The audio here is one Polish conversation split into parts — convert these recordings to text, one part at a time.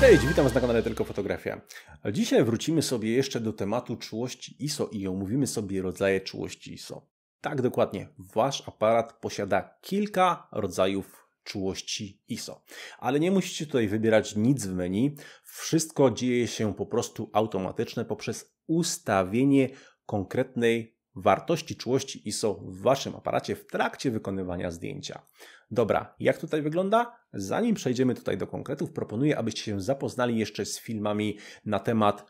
Cześć, witam Was na kanale Tylko Fotografia. Dzisiaj wrócimy sobie jeszcze do tematu czułości ISO i omówimy sobie rodzaje czułości ISO. Tak dokładnie, Wasz aparat posiada kilka rodzajów czułości ISO. Ale nie musicie tutaj wybierać nic w menu. Wszystko dzieje się po prostu automatyczne poprzez ustawienie konkretnej wartości czułości ISO w Waszym aparacie w trakcie wykonywania zdjęcia. Dobra, jak tutaj wygląda? Zanim przejdziemy tutaj do konkretów, proponuję, abyście się zapoznali jeszcze z filmami na temat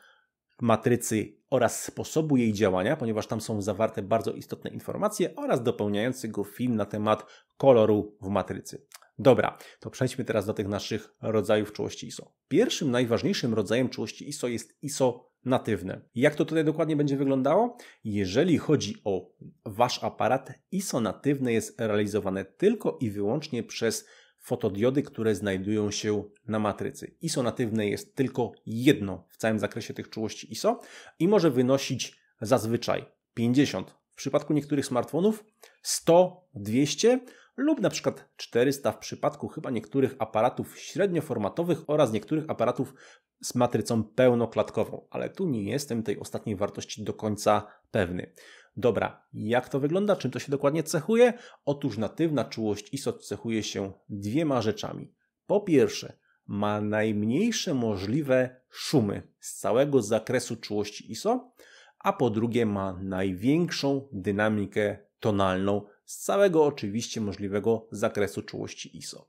matrycy oraz sposobu jej działania, ponieważ tam są zawarte bardzo istotne informacje oraz dopełniający go film na temat koloru w matrycy. Dobra, to przejdźmy teraz do tych naszych rodzajów czułości ISO. Pierwszym najważniejszym rodzajem czułości ISO jest ISO natywne. Jak to tutaj dokładnie będzie wyglądało? Jeżeli chodzi o wasz aparat, ISO natywne jest realizowane tylko i wyłącznie przez fotodiody, które znajdują się na matrycy. ISO natywne jest tylko jedno w całym zakresie tych czułości ISO i może wynosić zazwyczaj 50 w przypadku niektórych smartfonów, 100, 200, lub na przykład 400 w przypadku chyba niektórych aparatów średnioformatowych oraz niektórych aparatów z matrycą pełnoklatkową, ale tu nie jestem tej ostatniej wartości do końca pewny. Dobra, jak to wygląda? Czym to się dokładnie cechuje? Otóż natywna czułość ISO cechuje się dwiema rzeczami. Po pierwsze, ma najmniejsze możliwe szumy z całego zakresu czułości ISO, a po drugie ma największą dynamikę tonalną z całego oczywiście możliwego zakresu czułości ISO.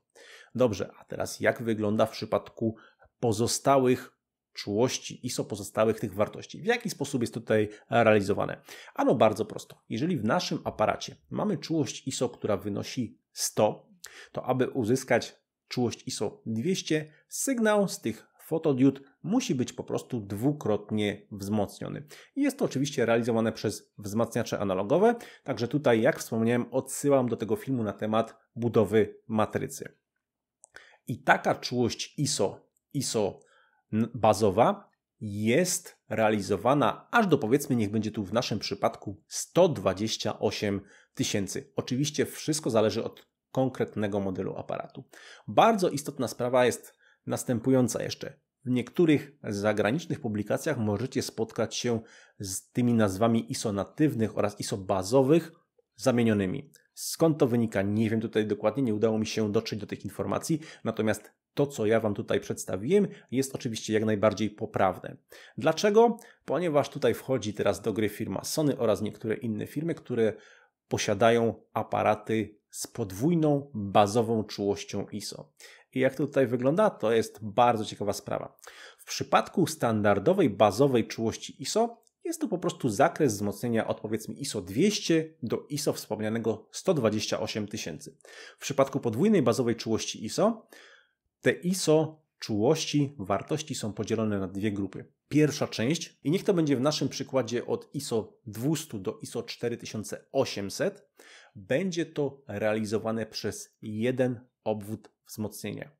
Dobrze, a teraz jak wygląda w przypadku pozostałych czułości ISO, pozostałych tych wartości? W jaki sposób jest tutaj realizowane? Ano bardzo prosto. Jeżeli w naszym aparacie mamy czułość ISO, która wynosi 100, to aby uzyskać czułość ISO 200, sygnał z tych fotodiod musi być po prostu dwukrotnie wzmocniony. Jest to oczywiście realizowane przez wzmacniacze analogowe, także tutaj, jak wspomniałem, odsyłam do tego filmu na temat budowy matrycy. I taka czułość ISO, ISO bazowa jest realizowana aż do powiedzmy, niech będzie tu w naszym przypadku 128 tysięcy. Oczywiście wszystko zależy od konkretnego modelu aparatu. Bardzo istotna sprawa jest następująca jeszcze. W niektórych zagranicznych publikacjach możecie spotkać się z tymi nazwami ISO natywnych oraz ISO bazowych zamienionymi. Skąd to wynika? Nie wiem tutaj dokładnie, nie udało mi się dotrzeć do tych informacji, natomiast to, co ja Wam tutaj przedstawiłem, jest oczywiście jak najbardziej poprawne. Dlaczego? Ponieważ tutaj wchodzi teraz do gry firma Sony oraz niektóre inne firmy, które posiadają aparaty z podwójną bazową czułością ISO. I jak to tutaj wygląda, to jest bardzo ciekawa sprawa. W przypadku standardowej bazowej czułości ISO jest to po prostu zakres wzmocnienia od powiedzmy ISO 200 do ISO wspomnianego 128000. W przypadku podwójnej bazowej czułości ISO te ISO czułości, wartości są podzielone na dwie grupy. Pierwsza część, i niech to będzie w naszym przykładzie od ISO 200 do ISO 4800, będzie to realizowane przez jeden obwód wzmocnienie.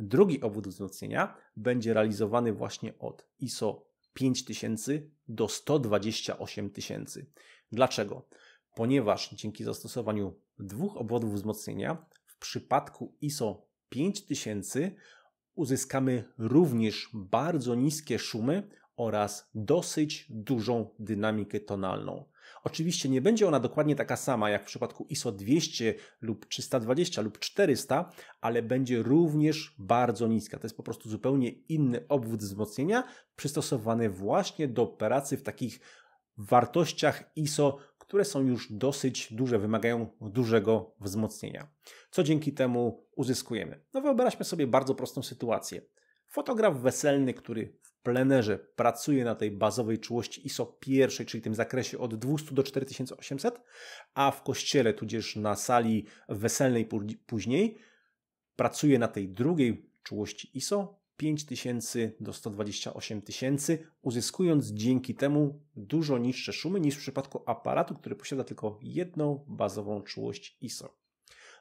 Drugi obwód wzmocnienia będzie realizowany właśnie od ISO 5000 do 128 000. Dlaczego? Ponieważ dzięki zastosowaniu dwóch obwodów wzmocnienia w przypadku ISO 5000 uzyskamy również bardzo niskie szumy oraz dosyć dużą dynamikę tonalną. Oczywiście nie będzie ona dokładnie taka sama jak w przypadku ISO 200 lub 320 lub 400, ale będzie również bardzo niska. To jest po prostu zupełnie inny obwód wzmocnienia, przystosowany właśnie do pracy w takich wartościach ISO, które są już dosyć duże, wymagają dużego wzmocnienia. Co dzięki temu uzyskujemy? No wyobraźmy sobie bardzo prostą sytuację. Fotograf weselny, który plenerze pracuje na tej bazowej czułości ISO pierwszej, czyli tym zakresie od 200 do 4800, a w kościele tudzież na sali weselnej później pracuje na tej drugiej czułości ISO 5000 do 128 uzyskując dzięki temu dużo niższe szumy niż w przypadku aparatu, który posiada tylko jedną bazową czułość ISO.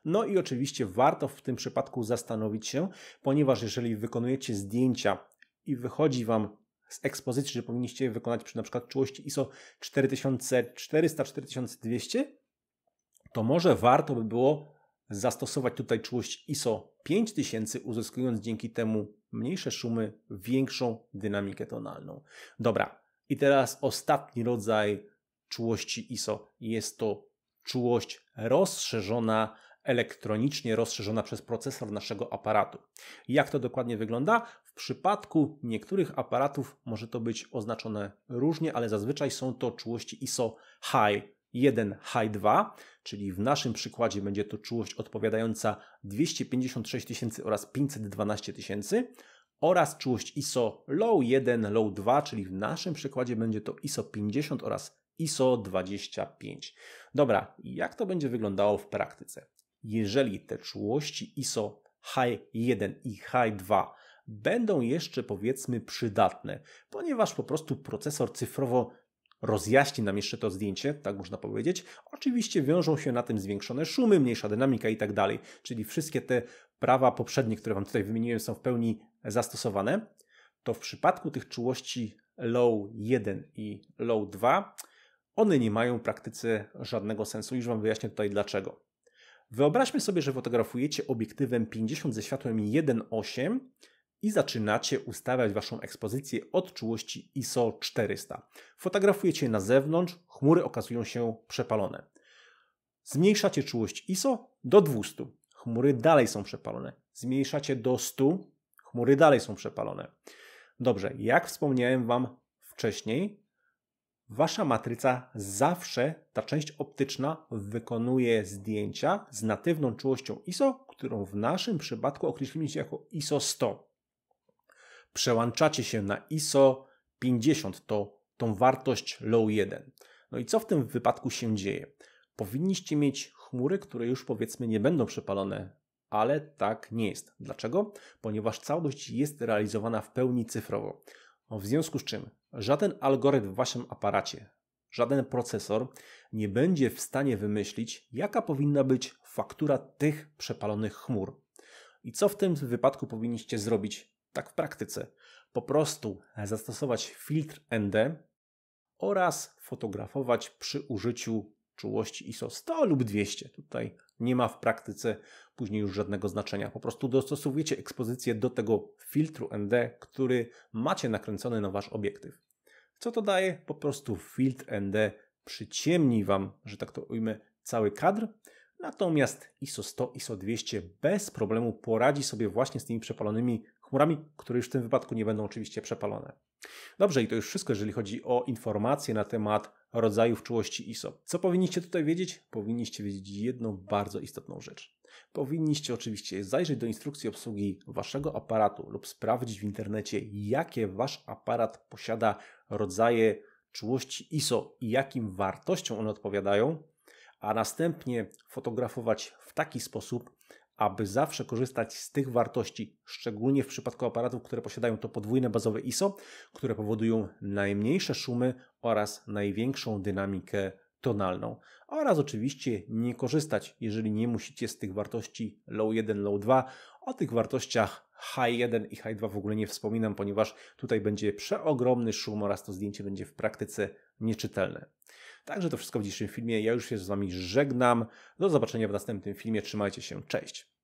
No i oczywiście warto w tym przypadku zastanowić się, ponieważ jeżeli wykonujecie zdjęcia i wychodzi Wam z ekspozycji, że powinniście wykonać przy na przykład czułości ISO 4400-4200, to może warto by było zastosować tutaj czułość ISO 5000, uzyskując dzięki temu mniejsze szumy, większą dynamikę tonalną. Dobra, i teraz ostatni rodzaj czułości ISO jest to czułość rozszerzona elektronicznie rozszerzona przez procesor naszego aparatu. Jak to dokładnie wygląda? W przypadku niektórych aparatów może to być oznaczone różnie, ale zazwyczaj są to czułości ISO High 1 High 2, czyli w naszym przykładzie będzie to czułość odpowiadająca 256 tysięcy oraz 512 tysięcy oraz czułość ISO Low 1, Low 2, czyli w naszym przykładzie będzie to ISO 50 oraz ISO 25. Dobra, jak to będzie wyglądało w praktyce? Jeżeli te czułości ISO High 1 i High 2 będą jeszcze powiedzmy przydatne, ponieważ po prostu procesor cyfrowo rozjaśni nam jeszcze to zdjęcie, tak można powiedzieć. Oczywiście wiążą się na tym zwiększone szumy, mniejsza dynamika i tak dalej, czyli wszystkie te prawa poprzednie, które Wam tutaj wymieniłem, są w pełni zastosowane. To w przypadku tych czułości low 1 i low 2 one nie mają w praktyce żadnego sensu. Już Wam wyjaśnię tutaj dlaczego. Wyobraźmy sobie, że fotografujecie obiektywem 50 ze światłem 1.8 i zaczynacie ustawiać Waszą ekspozycję od czułości ISO 400. Fotografujecie na zewnątrz, chmury okazują się przepalone. Zmniejszacie czułość ISO do 200. Chmury dalej są przepalone. Zmniejszacie do 100. Chmury dalej są przepalone. Dobrze, jak wspomniałem Wam wcześniej, Wasza matryca zawsze, ta część optyczna, wykonuje zdjęcia z natywną czułością ISO, którą w naszym przypadku określimy jako ISO 100. Przełączacie się na ISO 50, to tą wartość low 1. No i co w tym wypadku się dzieje? Powinniście mieć chmury, które już powiedzmy nie będą przepalone, ale tak nie jest. Dlaczego? Ponieważ całość jest realizowana w pełni cyfrowo. W związku z czym żaden algorytm w waszym aparacie, żaden procesor nie będzie w stanie wymyślić, jaka powinna być faktura tych przepalonych chmur. I co w tym wypadku powinniście zrobić tak w praktyce? Po prostu zastosować filtr ND oraz fotografować przy użyciu czułości ISO 100 lub 200. Tutaj nie ma w praktyce później już żadnego znaczenia. Po prostu dostosowujecie ekspozycję do tego filtru ND, który macie nakręcony na wasz obiektyw. Co to daje? Po prostu filtr ND przyciemni wam, że tak to ujmę, cały kadr, natomiast ISO 100, ISO 200 bez problemu poradzi sobie właśnie z tymi przepalonymi chmurami, które już w tym wypadku nie będą oczywiście przepalone. Dobrze, i to już wszystko, jeżeli chodzi o informacje na temat rodzajów czułości ISO. Co powinniście tutaj wiedzieć? Powinniście wiedzieć jedną bardzo istotną rzecz. Powinniście oczywiście zajrzeć do instrukcji obsługi waszego aparatu lub sprawdzić w internecie, jakie wasz aparat posiada rodzaje czułości ISO i jakim wartościom one odpowiadają, a następnie fotografować w taki sposób, aby zawsze korzystać z tych wartości, szczególnie w przypadku aparatów, które posiadają to podwójne bazowe ISO, które powodują najmniejsze szumy oraz największą dynamikę tonalną. Oraz oczywiście nie korzystać, jeżeli nie musicie z tych wartości low 1, low 2. O tych wartościach high 1 i high 2 w ogóle nie wspominam, ponieważ tutaj będzie przeogromny szum oraz to zdjęcie będzie w praktyce nieczytelne. Także to wszystko w dzisiejszym filmie. Ja już się z Wami żegnam. Do zobaczenia w następnym filmie. Trzymajcie się. Cześć.